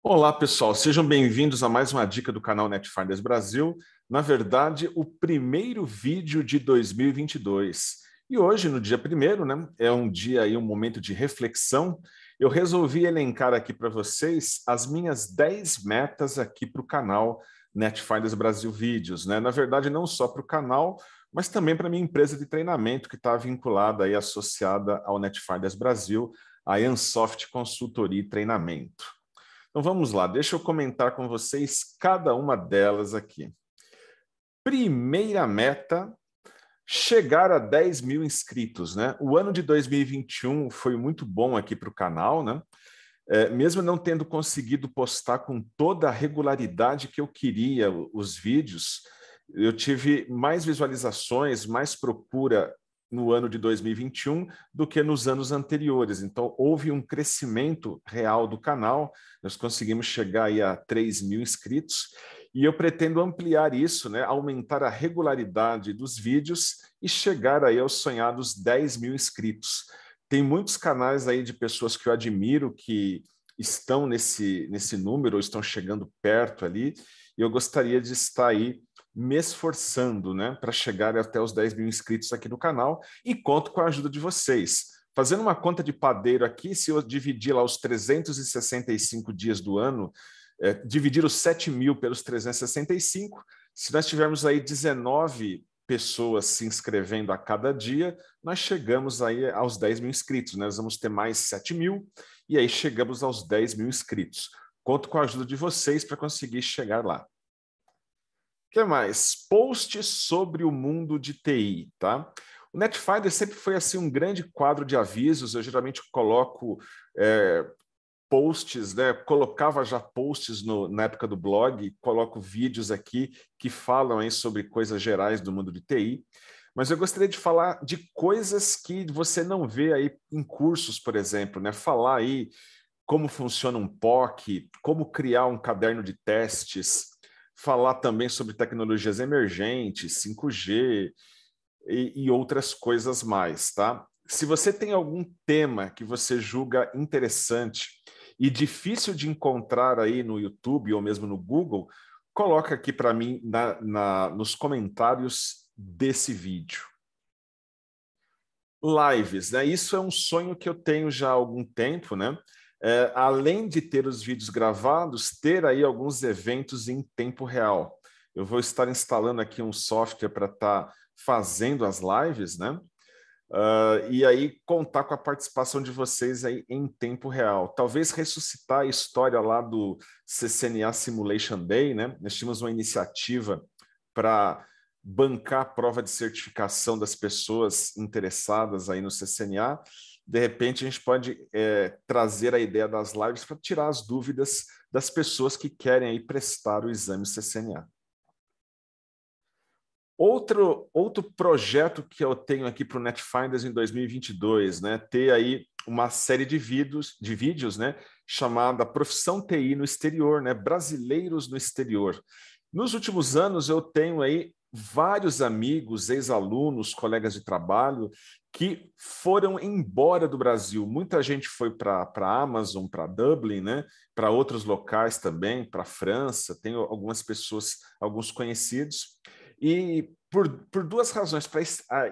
Olá, pessoal. Sejam bem-vindos a mais uma dica do canal NetFinders Brasil. Na verdade, o primeiro vídeo de 2022. E hoje, no dia primeiro, né, é um dia e um momento de reflexão. Eu resolvi elencar aqui para vocês as minhas 10 metas aqui para o canal NetFinders Brasil Vídeos. Né? Na verdade, não só para o canal, mas também para a minha empresa de treinamento que está vinculada e associada ao NetFinders Brasil, a Ansoft Consultoria e Treinamento. Então vamos lá, deixa eu comentar com vocês cada uma delas aqui. Primeira meta chegar a 10 mil inscritos, né? O ano de 2021 foi muito bom aqui para o canal, né? É, mesmo não tendo conseguido postar com toda a regularidade que eu queria os vídeos, eu tive mais visualizações, mais procura no ano de 2021 do que nos anos anteriores. Então, houve um crescimento real do canal, nós conseguimos chegar aí a 3 mil inscritos, e eu pretendo ampliar isso, né, aumentar a regularidade dos vídeos e chegar aí aos sonhados 10 mil inscritos. Tem muitos canais aí de pessoas que eu admiro que estão nesse, nesse número, ou estão chegando perto ali, e eu gostaria de estar aí me esforçando né, para chegar até os 10 mil inscritos aqui no canal e conto com a ajuda de vocês. Fazendo uma conta de padeiro aqui, se eu dividir lá os 365 dias do ano, é, dividir os 7 mil pelos 365, se nós tivermos aí 19 pessoas se inscrevendo a cada dia, nós chegamos aí aos 10 mil inscritos. Né? Nós vamos ter mais 7 mil e aí chegamos aos 10 mil inscritos. Conto com a ajuda de vocês para conseguir chegar lá que mais? Posts sobre o mundo de TI, tá? O Netfinder sempre foi assim um grande quadro de avisos. Eu geralmente coloco é, posts, né? Colocava já posts no, na época do blog, coloco vídeos aqui que falam aí sobre coisas gerais do mundo de TI. Mas eu gostaria de falar de coisas que você não vê aí em cursos, por exemplo, né? Falar aí como funciona um POC, como criar um caderno de testes, falar também sobre tecnologias emergentes, 5G e, e outras coisas mais, tá? Se você tem algum tema que você julga interessante e difícil de encontrar aí no YouTube ou mesmo no Google, coloca aqui para mim na, na, nos comentários desse vídeo. Lives, né? Isso é um sonho que eu tenho já há algum tempo, né? é, além de ter os vídeos gravados, ter aí alguns eventos em tempo real. Eu vou estar instalando aqui um software para estar tá fazendo as lives, né? Uh, e aí contar com a participação de vocês aí em tempo real. Talvez ressuscitar a história lá do CCNA Simulation Day, né? Nós tínhamos uma iniciativa para bancar a prova de certificação das pessoas interessadas aí no CCNA de repente a gente pode é, trazer a ideia das lives para tirar as dúvidas das pessoas que querem aí prestar o exame CCNA. Outro, outro projeto que eu tenho aqui para o NetFinders em 2022, né? Ter aí uma série de vídeos, de vídeos, né? Chamada Profissão TI no Exterior, né? Brasileiros no Exterior. Nos últimos anos eu tenho aí vários amigos, ex-alunos, colegas de trabalho que foram embora do Brasil. Muita gente foi para a Amazon, para Dublin, né? para outros locais também, para a França. Tenho algumas pessoas, alguns conhecidos. E por, por duas razões: para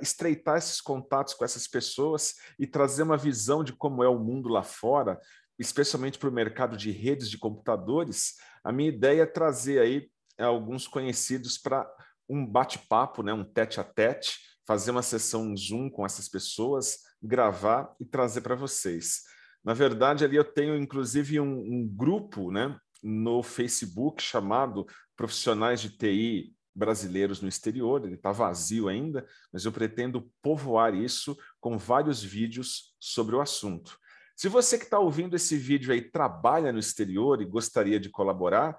estreitar esses contatos com essas pessoas e trazer uma visão de como é o mundo lá fora, especialmente para o mercado de redes de computadores. A minha ideia é trazer aí eh, alguns conhecidos para um bate-papo, né, um tete a tete, fazer uma sessão Zoom com essas pessoas, gravar e trazer para vocês. Na verdade, ali eu tenho inclusive um, um grupo né, no Facebook chamado Profissionais de TI Brasileiros no Exterior. Ele está vazio ainda, mas eu pretendo povoar isso com vários vídeos sobre o assunto. Se você que está ouvindo esse vídeo aí trabalha no exterior e gostaria de colaborar,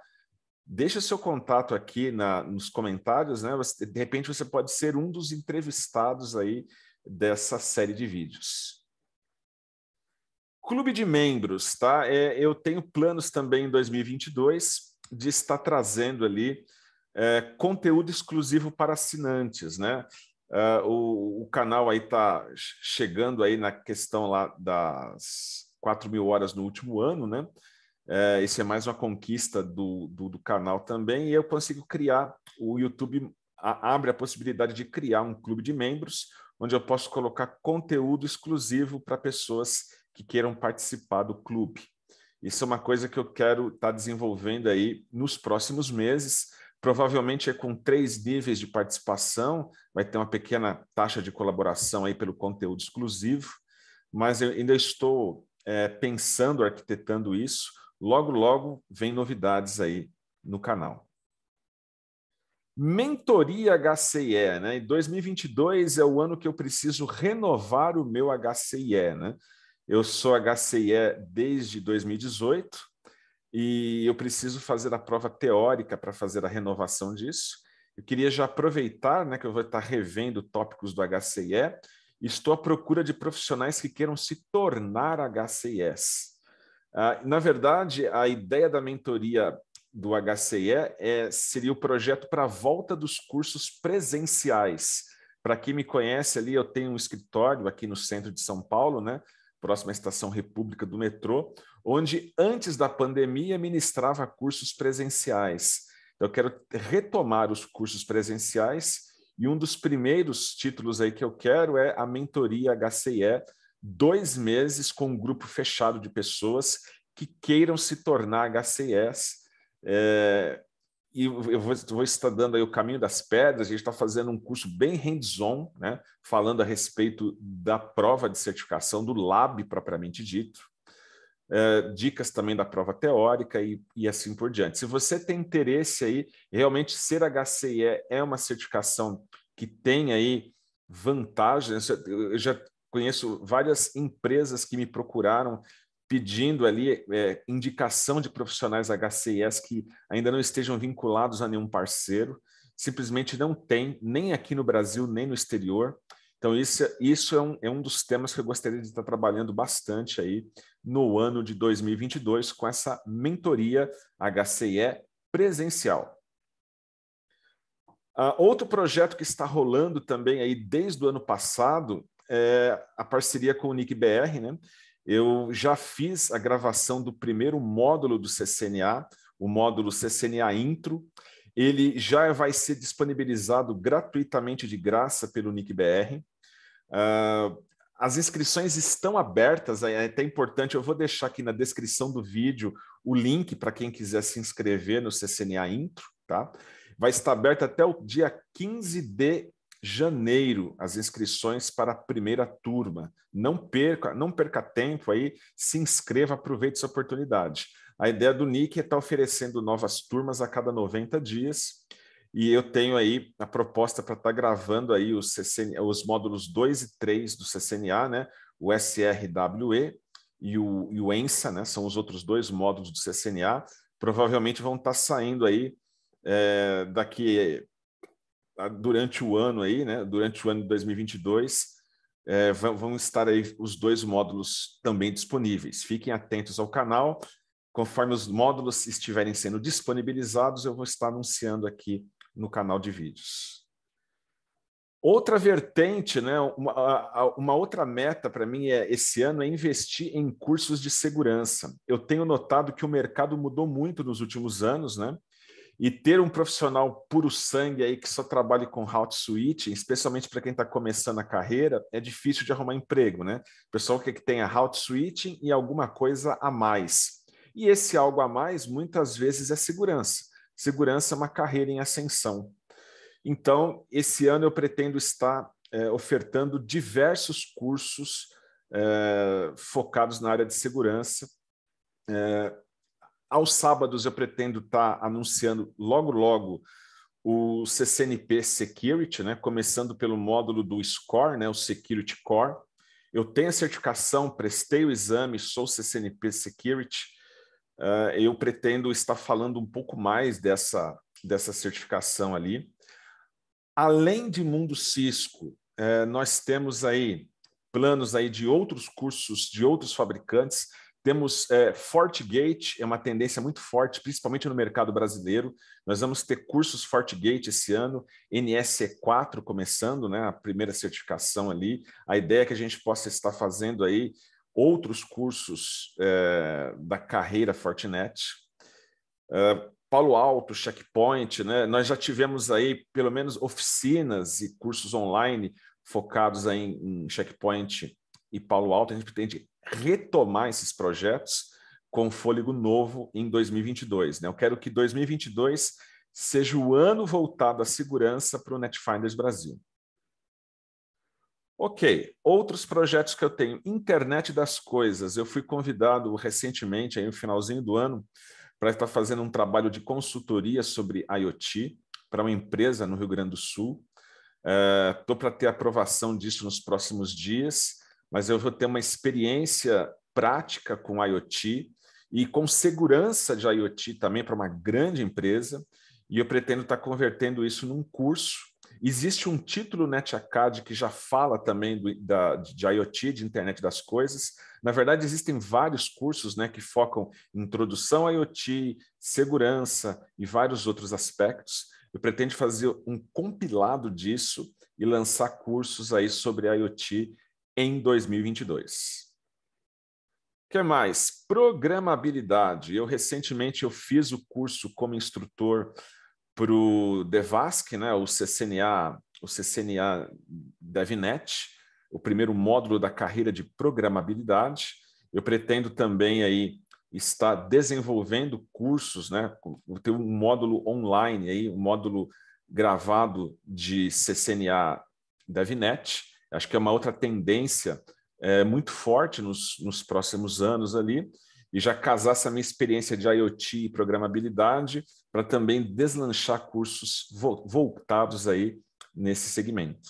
Deixa seu contato aqui na, nos comentários, né? Você, de repente você pode ser um dos entrevistados aí dessa série de vídeos. Clube de membros, tá? É, eu tenho planos também em 2022 de estar trazendo ali é, conteúdo exclusivo para assinantes, né? É, o, o, canal aí tá chegando aí na questão lá das 4 mil horas no último ano, né? É, isso é mais uma conquista do, do, do, canal também, e eu consigo criar, o YouTube a, abre a possibilidade de criar um clube de membros, onde eu posso colocar conteúdo exclusivo para pessoas que queiram participar do clube. Isso é uma coisa que eu quero estar tá desenvolvendo aí nos próximos meses, provavelmente é com três níveis de participação, vai ter uma pequena taxa de colaboração aí pelo conteúdo exclusivo, mas eu ainda estou é, pensando, arquitetando isso, Logo, logo vem novidades aí no canal. Mentoria HCIE, né? Em 2022 é o ano que eu preciso renovar o meu HCIE, né? Eu sou HCIE desde 2018 e eu preciso fazer a prova teórica para fazer a renovação disso. Eu queria já aproveitar, né, que eu vou estar revendo tópicos do HCIE. Estou à procura de profissionais que queiram se tornar HCIEs. Ah, na verdade, a ideia da mentoria do HCE é, seria o projeto para a volta dos cursos presenciais. Para quem me conhece ali, eu tenho um escritório aqui no centro de São Paulo, né? próxima à estação República do metrô, onde antes da pandemia ministrava cursos presenciais. Então, eu quero retomar os cursos presenciais e um dos primeiros títulos aí que eu quero é a mentoria HCE dois meses com um grupo fechado de pessoas que queiram se tornar HCS. É, e eu vou, vou, estar dando aí o caminho das pedras, a gente está fazendo um curso bem hands-on, né, falando a respeito da prova de certificação, do lab propriamente dito, é, dicas também da prova teórica e, e assim por diante. Se você tem interesse aí, realmente ser HCE é uma certificação que tem aí vantagens, eu já conheço várias empresas que me procuraram pedindo ali é, indicação de profissionais HCIS que ainda não estejam vinculados a nenhum parceiro, simplesmente não tem, nem aqui no Brasil, nem no exterior. Então, isso, é, isso é, um, é um dos temas que eu gostaria de estar trabalhando bastante aí no ano de 2022 com essa mentoria HCE presencial. Uh, outro projeto que está rolando também aí desde o ano passado é, a parceria com o Nick BR, né? Eu já fiz a gravação do primeiro módulo do CCNA, o módulo CCNA Intro. Ele já vai ser disponibilizado gratuitamente de graça pelo NICBR. Uh, ah, as inscrições estão abertas, é, é até importante, eu vou deixar aqui na descrição do vídeo o link para quem quiser se inscrever no CCNA Intro, tá? Vai estar aberto até o dia 15 de janeiro as inscrições para a primeira turma. Não perca, não perca tempo aí, se inscreva, aproveite essa oportunidade. A ideia do NIC é estar tá oferecendo novas turmas a cada 90 dias. E eu tenho aí a proposta para estar tá gravando aí os, os módulos 2 e 3 do CCNA, né? o SRWE e o, e o ENSA, né? são os outros dois módulos do CCNA. Provavelmente vão estar tá saindo aí é, daqui durante o ano aí, né? Durante o ano de 2022, é, vão estar aí os dois módulos também disponíveis. Fiquem atentos ao canal. Conforme os módulos estiverem sendo disponibilizados, eu vou estar anunciando aqui no canal de vídeos. Outra vertente, né, uma, uma outra meta para mim é, esse ano é investir em cursos de segurança. Eu tenho notado que o mercado mudou muito nos últimos anos, né? e ter um profissional puro sangue aí que só trabalhe com hot switching, especialmente para quem está começando a carreira, é difícil de arrumar emprego, né? O pessoal quer que tenha hot switching e alguma coisa a mais. E esse algo a mais muitas vezes é segurança. Segurança é uma carreira em ascensão. Então, esse ano eu pretendo estar é, ofertando diversos cursos é, focados na área de segurança. É, aos sábados eu pretendo estar tá anunciando logo logo o CCNP Security, né? começando pelo módulo do SCORE, né? o Security Core. Eu tenho a certificação, prestei o exame, sou CCNP Security. Uh, eu pretendo estar falando um pouco mais dessa, dessa certificação ali. Além de Mundo Cisco, uh, nós temos aí planos aí de outros cursos de outros fabricantes temos é, FortiGate, é uma tendência muito forte, principalmente no mercado brasileiro. Nós vamos ter cursos FortiGate esse ano, NSE4 começando, né, a primeira certificação ali. A ideia é que a gente possa estar fazendo aí outros cursos é, da carreira Fortinet. É, Palo Alto, Checkpoint, né? nós já tivemos aí pelo menos oficinas e cursos online focados aí em, em Checkpoint e Palo Alto. A gente pretende retomar esses projetos com fôlego novo em 2022. Né? Eu quero que 2022 seja o ano voltado à segurança para o Netfinders Brasil. Ok, outros projetos que eu tenho. Internet das Coisas. Eu fui convidado recentemente, aí no finalzinho do ano, para estar fazendo um trabalho de consultoria sobre IoT para uma empresa no Rio Grande do Sul. Estou uh, para ter aprovação disso nos próximos dias mas eu vou ter uma experiência prática com IoT e com segurança de IoT também para uma grande empresa, e eu pretendo estar tá convertendo isso num curso. Existe um título NetAcad né, que já fala também do, da, de IoT, de internet das coisas. Na verdade, existem vários cursos né, que focam em introdução a IoT, segurança e vários outros aspectos. Eu pretendo fazer um compilado disso e lançar cursos aí sobre IoT em 2022. O que mais? Programabilidade. Eu recentemente eu fiz o curso como instrutor para o Devask, né, o CCNA, o CCNA DevNet, o primeiro módulo da carreira de programabilidade. Eu pretendo também aí estar desenvolvendo cursos, né? Ter um módulo online aí, um módulo gravado de CCNA DevNet. Acho que é uma outra tendência é, muito forte nos, nos próximos anos ali, e já casar essa minha experiência de IoT e programabilidade para também deslanchar cursos vo voltados aí nesse segmento.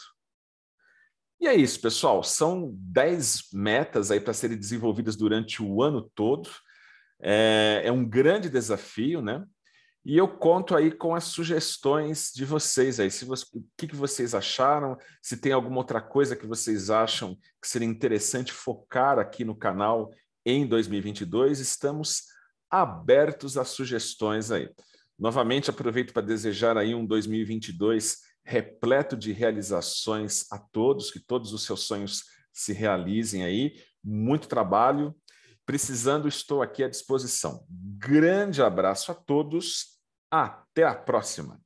E é isso, pessoal. São 10 metas aí para serem desenvolvidas durante o ano todo. É, é um grande desafio, né? E eu conto aí com as sugestões de vocês aí. Se você, o que, que vocês acharam? Se tem alguma outra coisa que vocês acham que seria interessante focar aqui no canal em 2022, estamos abertos a sugestões aí. Novamente aproveito para desejar aí um 2022 repleto de realizações a todos, que todos os seus sonhos se realizem aí. Muito trabalho. Precisando, estou aqui à disposição. Grande abraço a todos até a próxima!